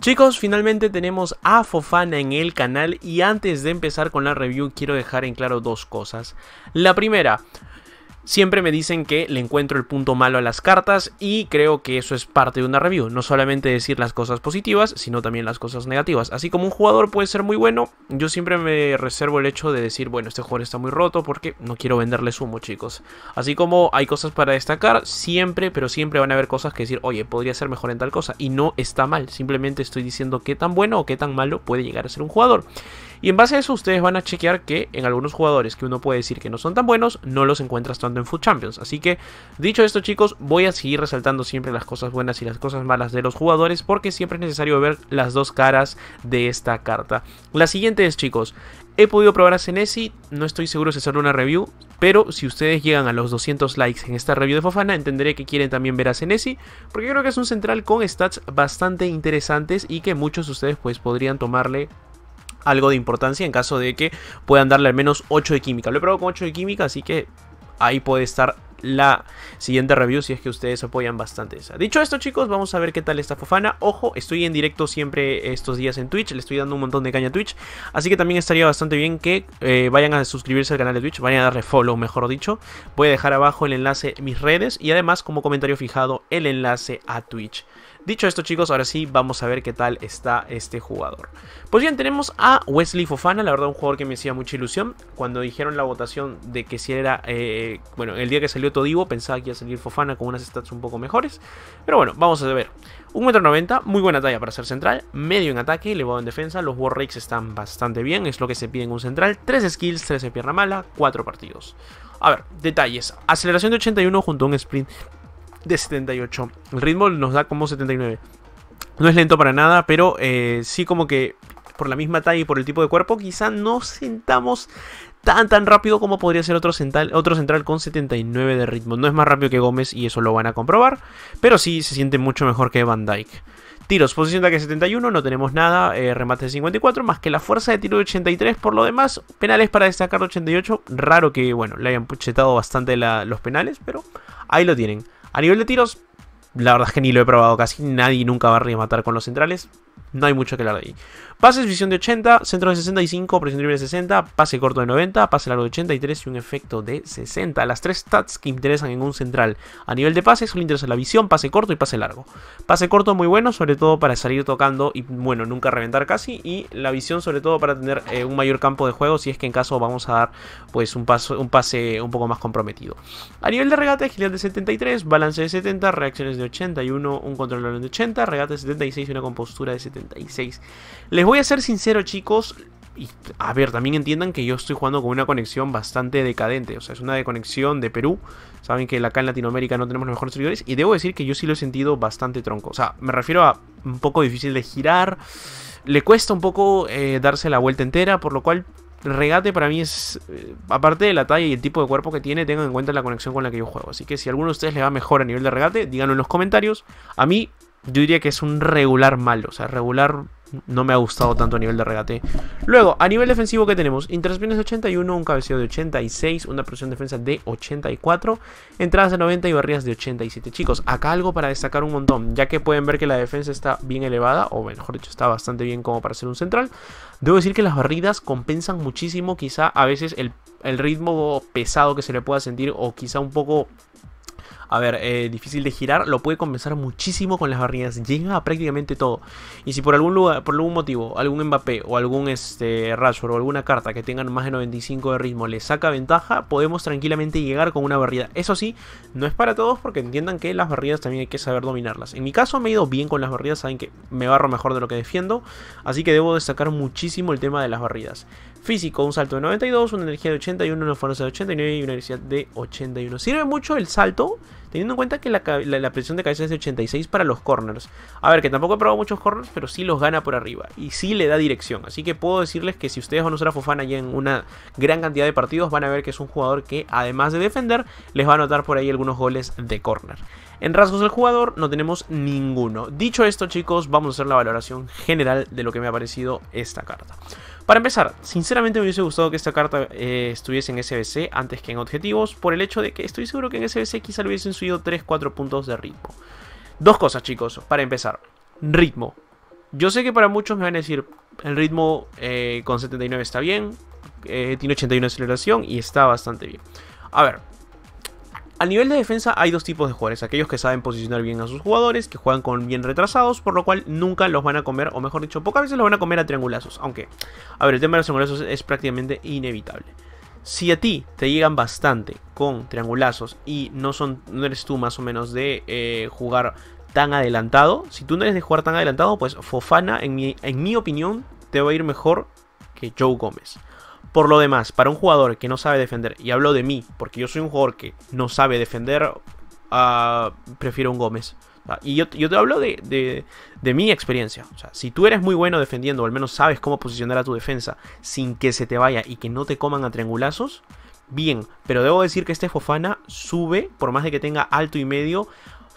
Chicos, finalmente tenemos a Fofana en el canal y antes de empezar con la review quiero dejar en claro dos cosas. La primera, siempre me dicen que le encuentro el punto malo a las cartas y creo que eso es parte de una review, no solamente decir las cosas positivas, sino también las cosas negativas. Así como un jugador puede ser muy bueno, yo siempre me reservo el hecho de decir, bueno, este jugador está muy roto porque no quiero venderle sumo, chicos. Así como hay cosas para destacar, siempre, pero siempre van a haber cosas que decir, oye, podría ser mejor en tal cosa y no está mal, simplemente estoy diciendo qué tan bueno o qué tan malo puede llegar a ser un jugador. Y en base a eso ustedes van a chequear que en algunos jugadores que uno puede decir que no son tan buenos, no los encuentras tanto en Food Champions. Así que, dicho esto chicos, voy a seguir resaltando siempre las cosas buenas y las cosas malas de los jugadores porque siempre es necesario ver las dos caras de esta carta. La siguiente es chicos, He podido probar a Senesi, no estoy seguro si solo una review, pero si ustedes llegan a los 200 likes en esta review de Fofana, entenderé que quieren también ver a Senesi, porque creo que es un central con stats bastante interesantes y que muchos de ustedes pues podrían tomarle algo de importancia en caso de que puedan darle al menos 8 de química. Lo he probado con 8 de química, así que ahí puede estar la siguiente review si es que ustedes apoyan bastante esa. Dicho esto chicos, vamos a ver qué tal está Fofana. Ojo, estoy en directo siempre estos días en Twitch, le estoy dando un montón de caña a Twitch. Así que también estaría bastante bien que eh, vayan a suscribirse al canal de Twitch, vayan a darle follow mejor dicho. Voy a dejar abajo el enlace mis redes y además como comentario fijado el enlace a Twitch. Dicho esto chicos, ahora sí vamos a ver qué tal está este jugador. Pues bien, tenemos a Wesley Fofana, la verdad un jugador que me hacía mucha ilusión. Cuando dijeron la votación de que si era, eh, bueno, el día que salió Todivo pensaba que iba a salir Fofana con unas stats un poco mejores. Pero bueno, vamos a ver. 1,90m, muy buena talla para ser central, medio en ataque, elevado en defensa, los War Rakes están bastante bien, es lo que se pide en un central, 3 skills, 3 en pierna mala, 4 partidos. A ver, detalles, aceleración de 81 junto a un sprint de 78. El ritmo nos da como 79. No es lento para nada, pero eh, sí como que por la misma talla y por el tipo de cuerpo, quizá no sentamos tan tan rápido como podría ser otro central, otro central con 79 de ritmo. No es más rápido que Gómez y eso lo van a comprobar, pero sí se siente mucho mejor que Van Dyke. Tiros, posición de ataque 71, no tenemos nada, eh, remate de 54, más que la fuerza de tiro de 83, por lo demás, penales para destacar 88, raro que, bueno, le hayan puchetado bastante los penales, pero ahí lo tienen. A nivel de tiros, la verdad es que ni lo he probado. Casi nadie nunca va a rematar con los centrales no hay mucho que hablar de ahí. Pases, visión de 80, centro de 65, presión libre de 60, pase corto de 90, pase largo de 83 y un efecto de 60. Las tres stats que interesan en un central. A nivel de pase, solo interesa la visión, pase corto y pase largo. Pase corto muy bueno, sobre todo para salir tocando y, bueno, nunca reventar casi. Y la visión, sobre todo para tener eh, un mayor campo de juego, si es que en caso vamos a dar pues un, paso, un pase un poco más comprometido. A nivel de regate, agilidad de 73, balance de 70, reacciones de 81, un control de 80, regate de 76 y una compostura de 70. Les voy a ser sincero, chicos. a ver, también entiendan que yo estoy jugando con una conexión bastante decadente. O sea, es una de conexión de Perú. Saben que acá en Latinoamérica no tenemos los mejores servidores. Y debo decir que yo sí lo he sentido bastante tronco. O sea, me refiero a un poco difícil de girar. Le cuesta un poco eh, darse la vuelta entera. Por lo cual, regate para mí es. Eh, aparte de la talla y el tipo de cuerpo que tiene, tengan en cuenta la conexión con la que yo juego. Así que si a alguno de ustedes le va mejor a nivel de regate, díganlo en los comentarios. A mí yo diría que es un regular malo. O sea, regular no me ha gustado tanto a nivel de regate. Luego, a nivel defensivo, ¿qué tenemos? Intercepciones de 81, un cabeceo de 86, una presión de defensa de 84, entradas de 90 y barridas de 87. Chicos, acá algo para destacar un montón, ya que pueden ver que la defensa está bien elevada, o mejor dicho, está bastante bien como para ser un central. Debo decir que las barridas compensan muchísimo quizá a veces el, el ritmo pesado que se le pueda sentir o quizá un poco a ver, eh, difícil de girar, lo puede compensar muchísimo con las barridas. Llega a prácticamente todo. Y si por algún lugar, por algún motivo, algún Mbappé o algún este, Rashford o alguna carta que tengan más de 95 de ritmo le saca ventaja, podemos tranquilamente llegar con una barrida. Eso sí, no es para todos porque entiendan que las barridas también hay que saber dominarlas. En mi caso me he ido bien con las barridas, saben que me barro mejor de lo que defiendo. Así que debo destacar muchísimo el tema de las barridas físico, un salto de 92, una energía de 81, una fuerza de 89 y una velocidad de 81. Sirve mucho el salto Teniendo en cuenta que la, presión de cabeza es de 86 para los corners. A ver, que tampoco he probado muchos corners, pero sí los gana por arriba. Y sí le da dirección. Así que puedo decirles que si ustedes van a usar a Fofana en una gran cantidad de partidos, van a ver que es un jugador que, además de defender, les va a anotar por ahí algunos goles de corner. En rasgos del jugador no tenemos ninguno. Dicho esto, chicos, vamos a hacer la valoración general de lo que me ha parecido esta carta. Para empezar, sinceramente me hubiese gustado que esta carta eh, estuviese en SBC antes que en objetivos, por el hecho de que estoy seguro que en SBC quizá le hubiesen subido 3-4 puntos de ritmo. Dos cosas, chicos, para empezar. Ritmo. Yo sé que para muchos me van a decir, el ritmo eh, con 79 está bien, eh, tiene 81 de aceleración y está bastante bien. A ver, a nivel de defensa hay dos tipos de jugadores, aquellos que saben posicionar bien a sus jugadores, que juegan con bien retrasados, por lo cual nunca los van a comer, o mejor dicho, pocas veces los van a comer a triangulazos, aunque, a ver, el tema de los triangulazos es prácticamente inevitable. Si a ti te llegan bastante con triangulazos y no, son, no eres tú más o menos de eh, jugar tan adelantado, si tú no eres de jugar tan adelantado, pues Fofana, en mi, en mi opinión, te va a ir mejor que Joe Gómez. Por lo demás, para un jugador que no sabe defender, y hablo de mí, porque yo soy un jugador que no sabe defender, ah, prefiero un Gómez. Y yo, te hablo de, de, mi experiencia. O sea, si tú eres muy bueno defendiendo, o al menos sabes cómo posicionar a tu defensa sin que se te vaya y que no te coman a triangulazos, bien. Pero debo decir que este Fofana sube, por más de que tenga alto y medio,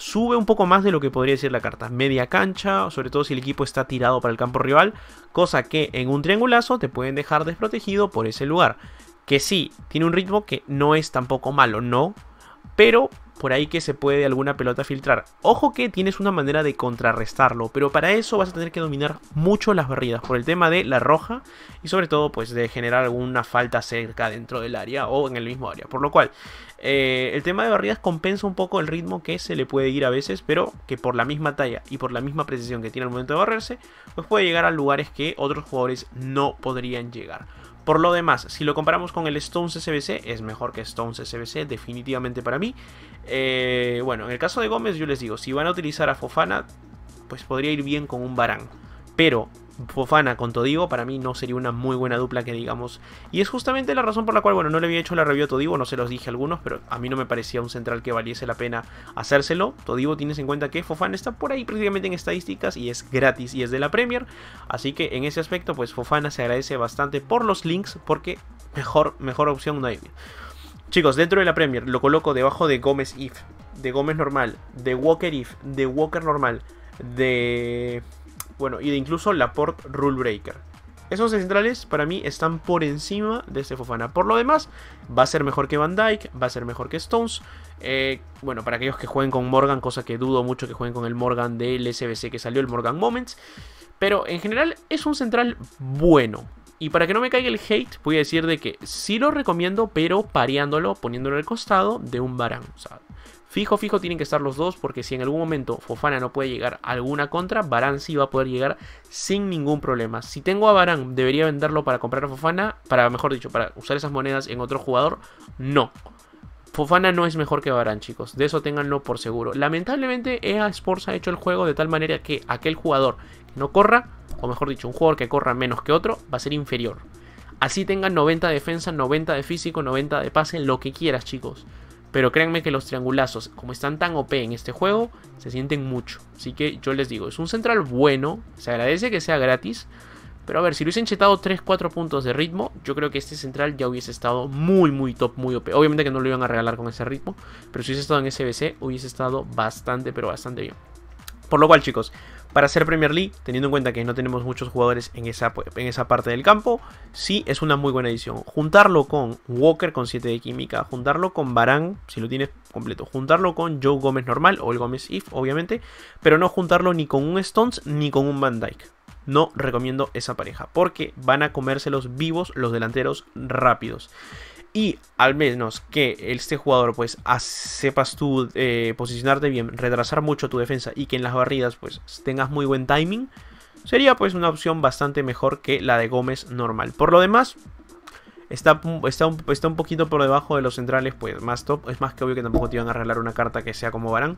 sube un poco más de lo que podría decir la carta. Media cancha, sobre todo si el equipo está tirado para el campo rival, cosa que en un triangulazo te pueden dejar desprotegido por ese lugar. Que sí, tiene un ritmo que no es tampoco malo, no, pero por ahí que se puede alguna pelota filtrar. Ojo que tienes una manera de contrarrestarlo, pero para eso vas a tener que dominar mucho las barridas por el tema de la roja y sobre todo pues de generar alguna falta cerca dentro del área o en el mismo área. Por lo cual, eh, el tema de barridas compensa un poco el ritmo que se le puede ir a veces, pero que por la misma talla y por la misma precisión que tiene al momento de barrerse, pues puede llegar a lugares que otros jugadores no podrían llegar. Por lo demás, si lo comparamos con el Stones SBC, es mejor que Stones SBC, definitivamente para mí. Eh, bueno, en el caso de Gómez, yo les digo, si van a utilizar a Fofana, pues podría ir bien con un Barán pero Fofana con Todigo para mí no sería una muy buena dupla que digamos. Y es justamente la razón por la cual, bueno, no le había hecho la review a Todigo. no se los dije a algunos, pero a mí no me parecía un central que valiese la pena hacérselo. Todivo tienes en cuenta que Fofana está por ahí prácticamente en estadísticas y es gratis y es de la Premier. Así que en ese aspecto, pues Fofana se agradece bastante por los links porque mejor, mejor opción no hay. Chicos, dentro de la Premier lo coloco debajo de Gómez If, de Gómez normal, de Walker If, de Walker normal, de bueno, y de incluso port Rule Breaker. Esos centrales para mí están por encima de este Fofana. Por lo demás, va a ser mejor que Van Dyke, va a ser mejor que Stones. Eh, bueno, para aquellos que jueguen con Morgan, cosa que dudo mucho que jueguen con el Morgan del SBC que salió, el Morgan Moments. Pero en general es un central bueno. Y para que no me caiga el hate, voy a decir de que sí lo recomiendo, pero pareándolo, poniéndolo al costado de un Barán. O Fijo, fijo tienen que estar los dos porque si en algún momento Fofana no puede llegar a alguna contra, Barán sí va a poder llegar sin ningún problema. Si tengo a Barán, ¿debería venderlo para comprar a Fofana? Para, mejor dicho, para usar esas monedas en otro jugador, no. Fofana no es mejor que Barán, chicos. De eso ténganlo por seguro. Lamentablemente, EA Sports ha hecho el juego de tal manera que aquel jugador que no corra, o mejor dicho, un jugador que corra menos que otro, va a ser inferior. Así tengan 90 de defensa, 90 de físico, 90 de pase, lo que quieras, chicos pero créanme que los triangulazos, como están tan OP en este juego, se sienten mucho. Así que yo les digo, es un central bueno, se agradece que sea gratis. Pero a ver, si lo hubiesen chetado 3-4 puntos de ritmo, yo creo que este central ya hubiese estado muy, muy top, muy OP. Obviamente que no lo iban a regalar con ese ritmo, pero si hubiese estado en SBC, hubiese estado bastante, pero bastante bien. Por lo cual, chicos, para ser Premier League, teniendo en cuenta que no tenemos muchos jugadores en esa, en esa parte del campo, sí es una muy buena edición. Juntarlo con Walker con 7 de química, juntarlo con Barán, si lo tienes completo, juntarlo con Joe Gómez normal o el Gómez If, obviamente, pero no juntarlo ni con un Stones ni con un Van Dyke. No recomiendo esa pareja porque van a comérselos vivos los delanteros rápidos y al menos que este jugador pues sepas tú eh, posicionarte bien, retrasar mucho tu defensa y que en las barridas pues tengas muy buen timing, sería pues una opción bastante mejor que la de Gómez normal. Por lo demás, Está, está, un, poquito por debajo de los centrales, pues más top. Es más que obvio que tampoco te iban a regalar una carta que sea como Barán.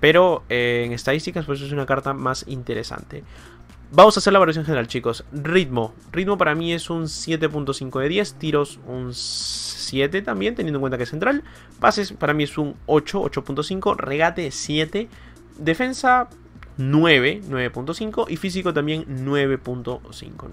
Pero eh, en estadísticas, pues es una carta más interesante. Vamos a hacer la variación general, chicos. Ritmo. Ritmo para mí es un 7.5 de 10. Tiros un 7 también, teniendo en cuenta que es central. Pases para mí es un 8, 8.5. Regate 7. Defensa 9, 9.5. Y físico también 9.59.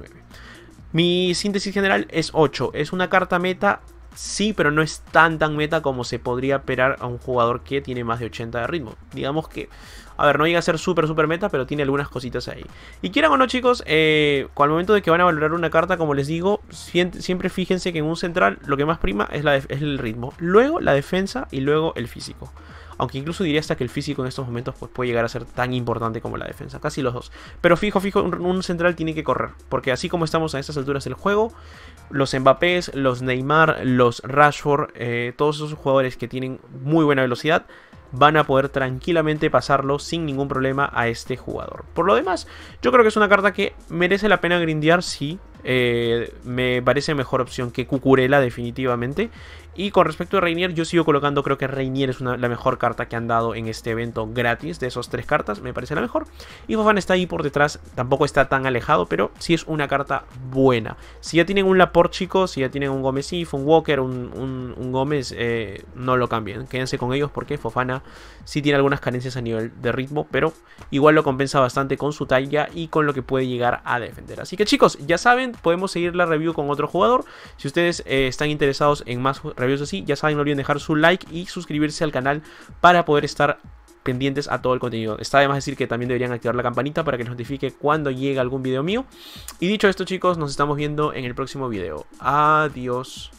Mi síntesis general es 8. Es una carta meta Sí, pero no es tan tan meta como se podría esperar a un jugador que tiene más de 80 de ritmo. Digamos que, a ver, no llega a ser súper súper meta, pero tiene algunas cositas ahí. Y quieran o no chicos, eh, al momento de que van a valorar una carta, como les digo, siempre fíjense que en un central lo que más prima es el ritmo. Luego la defensa y luego el físico. Aunque incluso diría hasta que el físico en estos momentos pues, puede llegar a ser tan importante como la defensa. Casi los dos. Pero fijo, fijo, un, central tiene que correr. Porque así como estamos a estas alturas del juego, los Mbappés, los Neymar, los Rashford, eh, todos esos jugadores que tienen muy buena velocidad, van a poder tranquilamente pasarlo sin ningún problema a este jugador. Por lo demás, yo creo que es una carta que merece la pena grindear, si... Eh, me parece mejor opción que Cucurela, definitivamente. Y con respecto a Reinier, yo sigo colocando, creo que Reinier es la mejor carta que han dado en este evento gratis. De esas tres cartas, me parece la mejor. Y Fofana está ahí por detrás, tampoco está tan alejado, pero sí es una carta buena. Si ya tienen un Laport, chicos, si ya tienen un Gómez un Walker, un, un, Gómez, eh, no lo cambien. Quédense con ellos porque Fofana sí tiene algunas carencias a nivel de ritmo, pero igual lo compensa bastante con su talla y con lo que puede llegar a defender. Así que chicos, ya saben podemos seguir la review con otro jugador. Si ustedes eh, están interesados en más reviews así, ya saben, no olviden dejar su like y suscribirse al canal para poder estar pendientes a todo el contenido. Está además decir que también deberían activar la campanita para que les notifique cuando llegue algún video mío. Y dicho esto chicos, nos estamos viendo en el próximo video. Adiós.